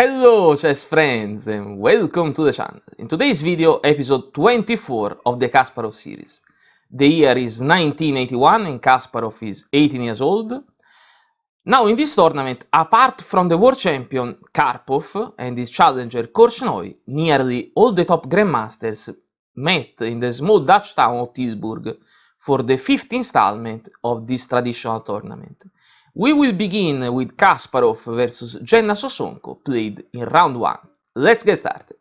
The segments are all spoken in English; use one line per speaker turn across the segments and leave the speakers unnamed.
Hello chess friends and welcome to the channel. In today's video, episode 24 of the Kasparov series. The year is 1981 and Kasparov is 18 years old. Now in this tournament, apart from the world champion Karpov and his challenger Korchnoi, nearly all the top grandmasters met in the small Dutch town of Tilburg for the fifth installment of this traditional tournament. We will begin with Kasparov versus Jenna Sosonko played in round 1. Let's get started.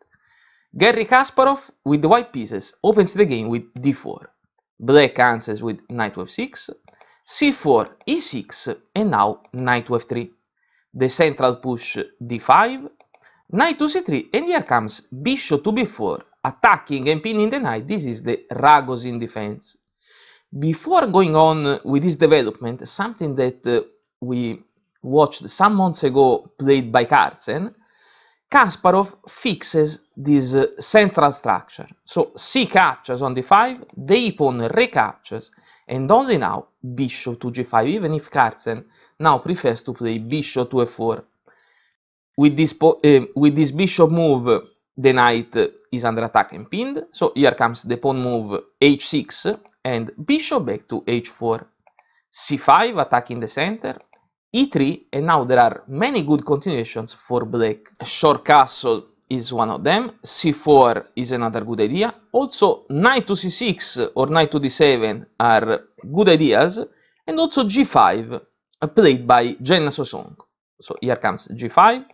Gary Kasparov with the white pieces opens the game with d4. Black answers with knight to f6, c4, e6 and now knight to f3. The central push d5, knight to c3 and here comes bishop to b4 attacking and pinning the knight. This is the Ragozin defense. Before going on with this development, something that uh, we watched some months ago, played by Karsten. Kasparov fixes this uh, central structure. So C captures on d5, the pawn recaptures, and only now bishop to g5, even if Karsten now prefers to play bishop to f4. With this, uh, with this bishop move, the knight is under attack and pinned, so here comes the pawn move h6 and bishop back to h4, c5 attacking the center, E3, and now there are many good continuations for Black. Short Castle is one of them, C4 is another good idea, also knight to C6 or knight to D7 are good ideas, and also G5 played by Jenna Sosong. So here comes G5,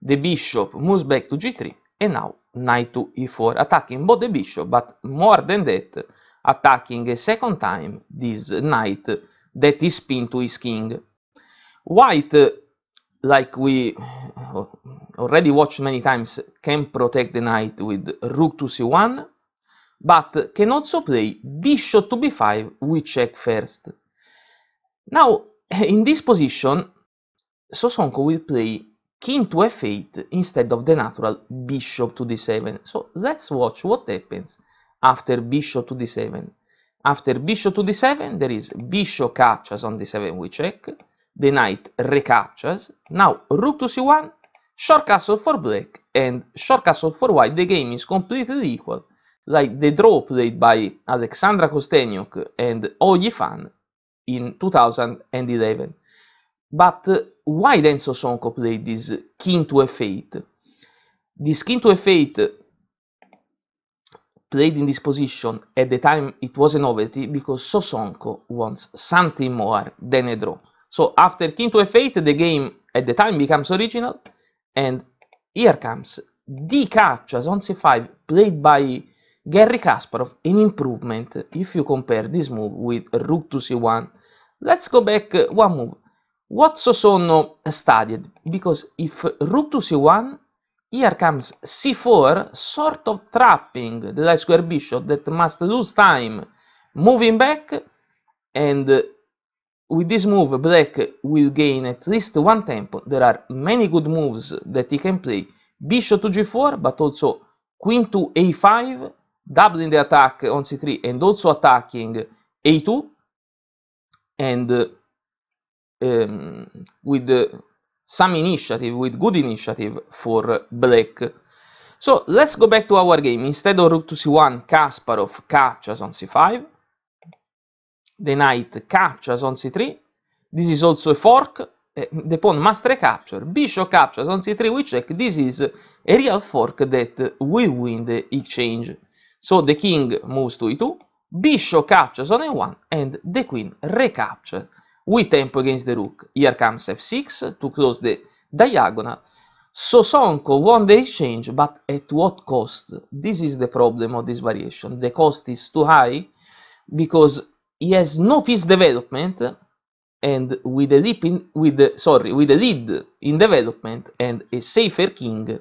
the bishop moves back to G3, and now knight to E4, attacking both the bishop, but more than that, attacking a second time this knight that is pinned to his king. White, uh, like we already watched many times, can protect the knight with rook to c1, but can also play bishop to b5 We check first. Now, in this position, Sosonko will play king to f8 instead of the natural bishop to d7. So let's watch what happens after bishop to d7. After bishop to d7, there is bishop catches on d7 we check, the knight recaptures. Now rook to c1, short castle for black, and short castle for white, the game is completely equal, like the draw played by Alexandra Kosteniuk and Oh Fan in 2011. But uh, why Denso Sonko played this king to f8? This king to f8 played in this position at the time it was a novelty because Sosonko wants something more than a draw. So after King to f8, the game at the time becomes original, and here comes the captchas on c5 played by Gary Kasparov, an improvement if you compare this move with rook to c1. Let's go back one move. What Sosonno studied, because if rook to c1, here comes c4, sort of trapping the light square bishop that must lose time moving back and with this move, Black will gain at least one tempo. There are many good moves that he can play. Bishop to g4, but also queen to a5, doubling the attack on c3 and also attacking a2. And um, with uh, some initiative, with good initiative for Black. So let's go back to our game. Instead of rook to c1, Kasparov catches on c5. the knight captures on c3. This is also a fork. Eh, the pawn must recapture. Bishop captures on c3, we check. This is a real fork that we win the exchange. So the king moves to e2, bishop captures on e 1 and the queen recaptures. We tempo against the rook. Here comes f6 to close the diagonal. So Sonko won the exchange, but at what cost? This is the problem of this variation. The cost is too high because he has no piece development and with a in with the, sorry with a lead in development and a safer king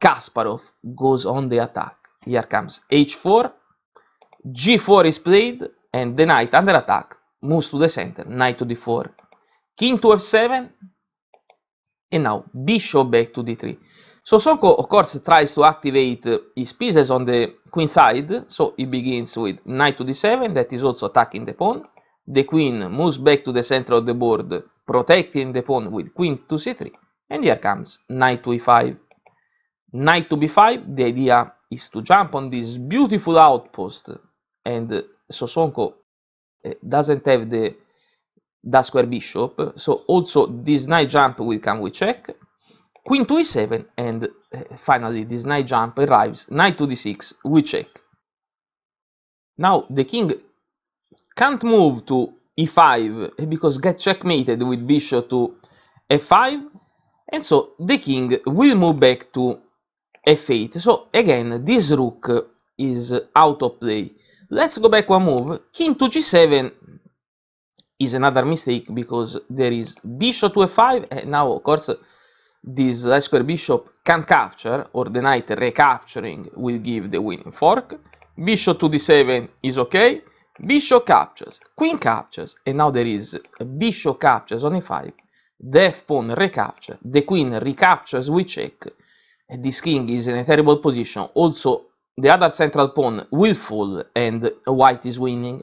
Kasparov goes on the attack here comes h4 g4 is played and the knight under attack moves to the center knight to d4 king to f7 and now bishop back to d3 so Sonko, of course, tries to activate uh, his pieces on the queen side. So he begins with knight to d7, that is also attacking the pawn. The queen moves back to the center of the board, protecting the pawn with queen to c3. And here comes knight to e5. Knight to b5, the idea is to jump on this beautiful outpost. And uh, so uh, doesn't have the that square bishop, so also this knight jump will come with check. Queen to e7 and uh, finally this knight jump arrives, knight to d6, we check. Now the king can't move to e5 eh, because get checkmated with bishop to f5 and so the king will move back to f8. So again this rook is out of play. Let's go back one move. King to g7 is another mistake because there is bishop to f5 and now of course this light square bishop can capture or the knight recapturing will give the winning fork. Bishop to d7 is okay. Bishop captures, queen captures, and now there is bishop captures on e5, death pawn recapture, the queen recaptures, we check. This king is in a terrible position. Also, the other central pawn will fall and white is winning.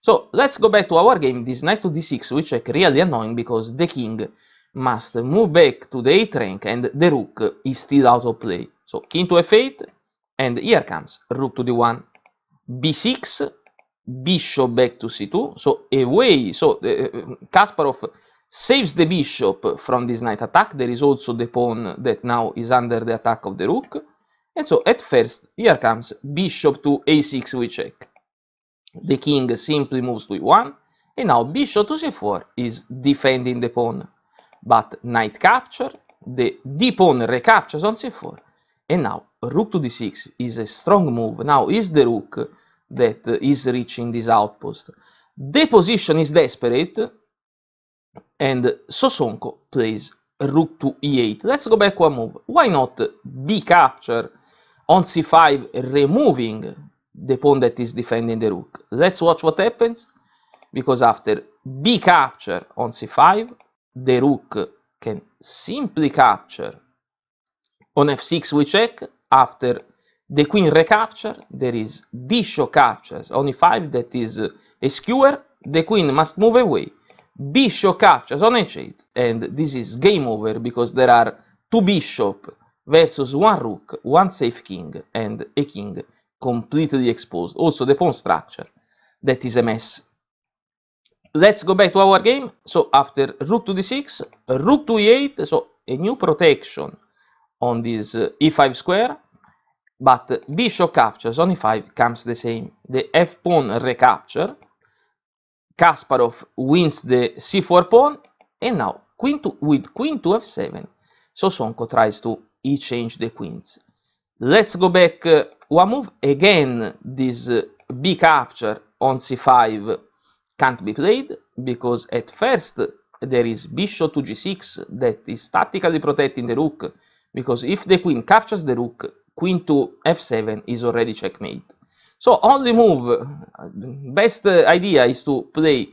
So let's go back to our game. This knight to d6, which is really annoying because the king must move back to the 8th rank and the rook is still out of play. So king to f8 and here comes rook to d1, b6, bishop back to c2, so away, so uh, uh, Kasparov saves the bishop from this knight attack, there is also the pawn that now is under the attack of the rook, and so at first, here comes bishop to a6 we check. The king simply moves to e1, and now bishop to c4 is defending the pawn but knight capture, the d-pawn recaptures on c4, and now rook to d6 is a strong move. Now is the rook that is reaching this outpost. The position is desperate, and Sosonko plays rook to e8. Let's go back one move. Why not b capture on c5, removing the pawn that is defending the rook? Let's watch what happens, because after b capture on c5, the rook can simply capture. On f6 we check, after the queen recapture, there is bishop captures, on e5 that is a skewer, the queen must move away, bishop captures on h8, and this is game over because there are two bishop versus one rook, one safe king, and a king completely exposed. Also the pawn structure, that is a mess let's go back to our game so after rook to d6 rook to e8 so a new protection on this uh, e5 square but bishop captures on e5 comes the same the f pawn recapture kasparov wins the c4 pawn and now queen to with queen to f7 so sonko tries to e-change the queens let's go back uh, one move again this uh, b capture on c5 can't be played because at first there is bishop to g6 that is statically protecting the rook because if the queen captures the rook, queen to f7 is already checkmate. So only move, best idea is to play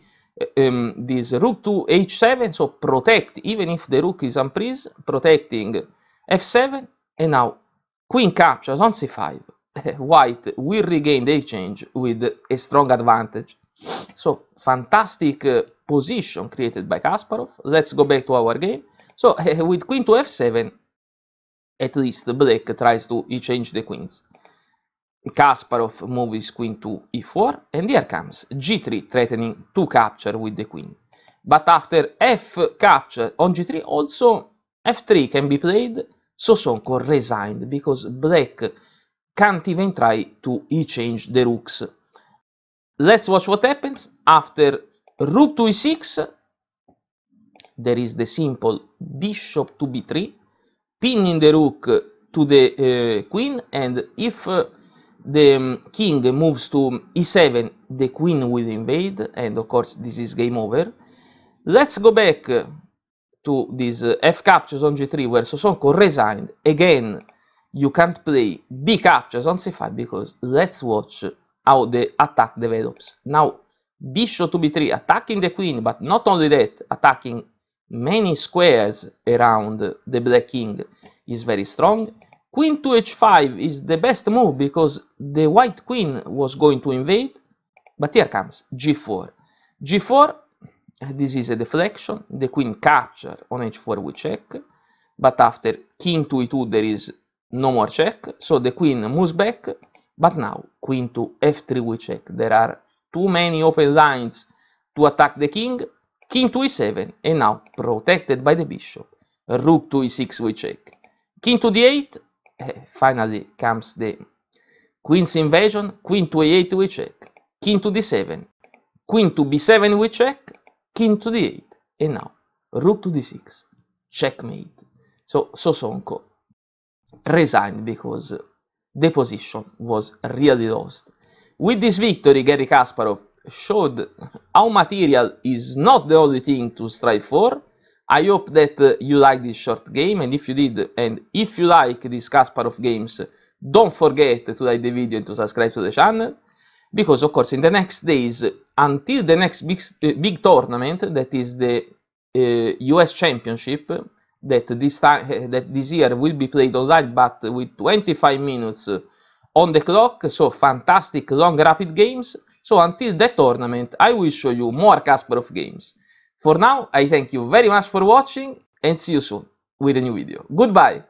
um, this rook to h7, so protect, even if the rook is unprised, protecting f7, and now queen captures on c5. White will regain the exchange with a strong advantage. So fantastic uh, position created by Kasparov. Let's go back to our game. So uh, with queen to f7, at least black tries to change the queens. Kasparov moves queen to e4, and here comes g3 threatening to capture with the queen. But after f capture on g3, also f3 can be played, so Sonko resigned because black can't even try to e-change the rooks let's watch what happens after rook to e6 there is the simple bishop to b3 pinning the rook to the uh, queen and if uh, the um, king moves to e7 the queen will invade and of course this is game over let's go back to this uh, f captures on g3 where Sosonko resigned again you can't play b captures on c5 because let's watch how they attack develops. Now, bishop to b3, attacking the queen, but not only that, attacking many squares around the black king is very strong. Queen to h5 is the best move because the white queen was going to invade, but here comes g4. g4, this is a deflection, the queen capture on h4 we check, but after king to e2 there is no more check, so the queen moves back, but now, queen to f3 we check. There are too many open lines to attack the king. King to e7 and now protected by the bishop. Rook to e6 we check. King to d8. Eh, finally comes the queen's invasion. Queen to e 8 we check. King to d7. Queen to b7 we check. King to d8. And now rook to d6. Checkmate. So Sosonko resigned because the position was really lost. With this victory, Gary Kasparov showed how material is not the only thing to strive for. I hope that uh, you like this short game and if you did and if you like these Kasparov games, don't forget to like the video and to subscribe to the channel because of course in the next days until the next big, uh, big tournament that is the uh, US Championship that this time that this year will be played online, but with 25 minutes on the clock. So fantastic long rapid games. So until that tournament, I will show you more Kasparov games. For now, I thank you very much for watching and see you soon with a new video. Goodbye!